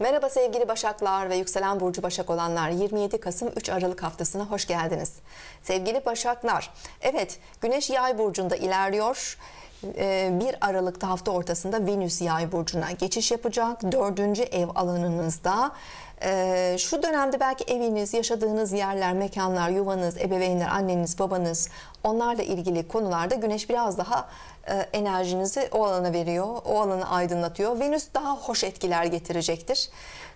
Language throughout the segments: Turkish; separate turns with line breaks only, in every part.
Merhaba sevgili Başaklar ve Yükselen Burcu Başak olanlar 27 Kasım 3 Aralık haftasına hoş geldiniz. Sevgili Başaklar, evet Güneş Yay Burcu'nda ilerliyor. 1 ee, Aralık'ta hafta ortasında Venüs Yay Burcu'na geçiş yapacak. 4. ev alanınızda e, şu dönemde belki eviniz, yaşadığınız yerler, mekanlar, yuvanız, ebeveynler, anneniz, babanız onlarla ilgili konularda güneş biraz daha e, enerjinizi o alana veriyor, o alanı aydınlatıyor. Venüs daha hoş etkiler getirecektir.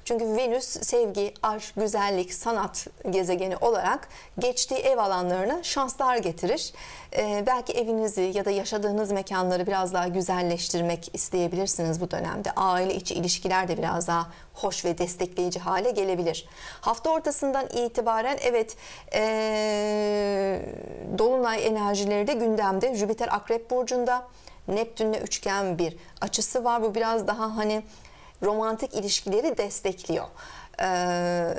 Çünkü Venüs sevgi, aşk, güzellik, sanat gezegeni olarak geçtiği ev alanlarına şanslar getirir. Ee, belki evinizi ya da yaşadığınız mekanları biraz daha güzelleştirmek isteyebilirsiniz bu dönemde. Aile içi ilişkiler de biraz daha hoş ve destekleyici hale hale gelebilir. Hafta ortasından itibaren evet ee, dolunay enerjileri de gündemde. Jüpiter Akrep Burcu'nda Neptün'le üçgen bir açısı var. Bu biraz daha hani romantik ilişkileri destekliyor. Ee,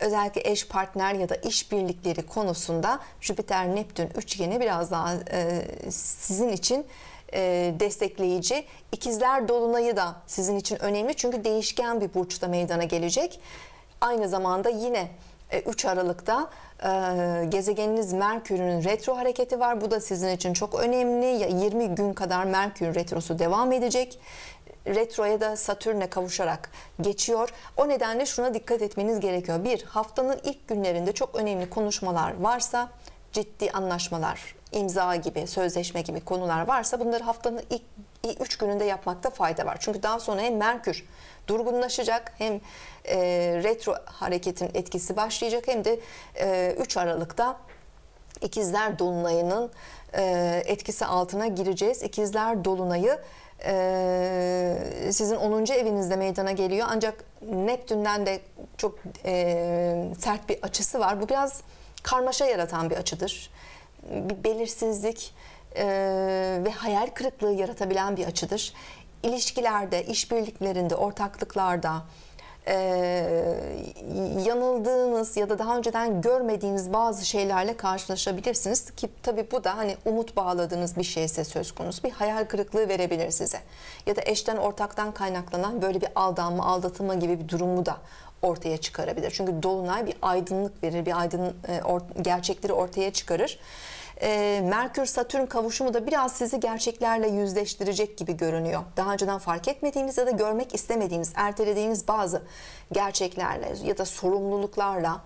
özellikle eş partner ya da iş birlikleri konusunda Jüpiter Neptün üçgeni biraz daha e, sizin için e, destekleyici. İkizler Dolunay'ı da sizin için önemli çünkü değişken bir burçta meydana gelecek. Aynı zamanda yine 3 e, Aralık'ta e, gezegeniniz Merkür'ün retro hareketi var. Bu da sizin için çok önemli. 20 gün kadar Merkür retrosu devam edecek. Retroya da Satürn'e kavuşarak geçiyor. O nedenle şuna dikkat etmeniz gerekiyor. Bir, haftanın ilk günlerinde çok önemli konuşmalar varsa ciddi anlaşmalar imza gibi, sözleşme gibi konular varsa bunları haftanın ilk 3 gününde yapmakta fayda var. Çünkü daha sonra hem Merkür durgunlaşacak hem e, retro hareketin etkisi başlayacak hem de e, 3 Aralık'ta İkizler Dolunay'ının e, etkisi altına gireceğiz. İkizler Dolunay'ı e, sizin 10. evinizde meydana geliyor. Ancak Neptün'den de çok e, sert bir açısı var. Bu biraz karmaşa yaratan bir açıdır bir belirsizlik e, ve hayal kırıklığı yaratabilen bir açıdır. İlişkilerde, işbirliklerinde, ortaklıklarda e, yanıldığınız ya da daha önceden görmediğiniz bazı şeylerle karşılaşabilirsiniz ki tabi bu da hani umut bağladığınız bir şeyse söz konusu bir hayal kırıklığı verebilir size. Ya da eşten ortaktan kaynaklanan böyle bir aldanma, aldatılma gibi bir durumu da ortaya çıkarabilir. Çünkü dolunay bir aydınlık verir, bir aydın e, or, gerçekleri ortaya çıkarır e, ee, Merkür-Satürn kavuşumu da biraz sizi gerçeklerle yüzleştirecek gibi görünüyor. Daha önceden fark etmediğiniz ya da görmek istemediğiniz, ertelediğiniz bazı gerçeklerle ya da sorumluluklarla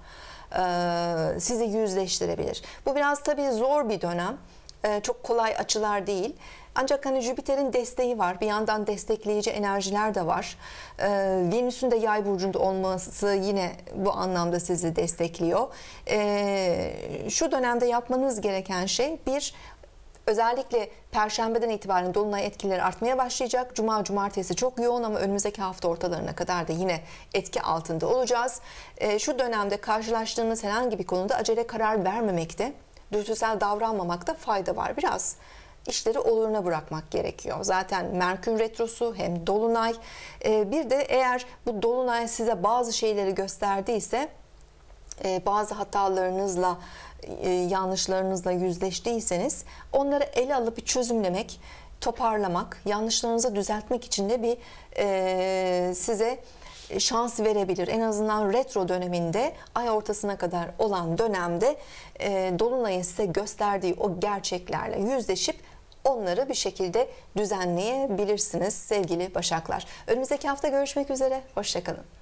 e, sizi yüzleştirebilir. Bu biraz tabii zor bir dönem. E, çok kolay açılar değil. Ancak hani Jüpiter'in desteği var. Bir yandan destekleyici enerjiler de var. Ee, Venüs'ün de yay burcunda olması yine bu anlamda sizi destekliyor. Ee, şu dönemde yapmanız gereken şey bir Özellikle perşembeden itibaren dolunay etkileri artmaya başlayacak. Cuma, cumartesi çok yoğun ama önümüzdeki hafta ortalarına kadar da yine etki altında olacağız. Ee, şu dönemde karşılaştığınız herhangi bir konuda acele karar vermemekte dürtüsel davranmamakta fayda var. Biraz işleri oluruna bırakmak gerekiyor. Zaten Merkür Retrosu hem Dolunay e, bir de eğer bu Dolunay size bazı şeyleri gösterdiyse e, bazı hatalarınızla e, yanlışlarınızla yüzleştiyseniz onları ele alıp bir çözümlemek, toparlamak, yanlışlarınızı düzeltmek için de bir size e, şans verebilir. En azından retro döneminde ay ortasına kadar olan dönemde e, Dolunay'ın size gösterdiği o gerçeklerle yüzleşip onları bir şekilde düzenleyebilirsiniz sevgili Başaklar. Önümüzdeki hafta görüşmek üzere. Hoşçakalın.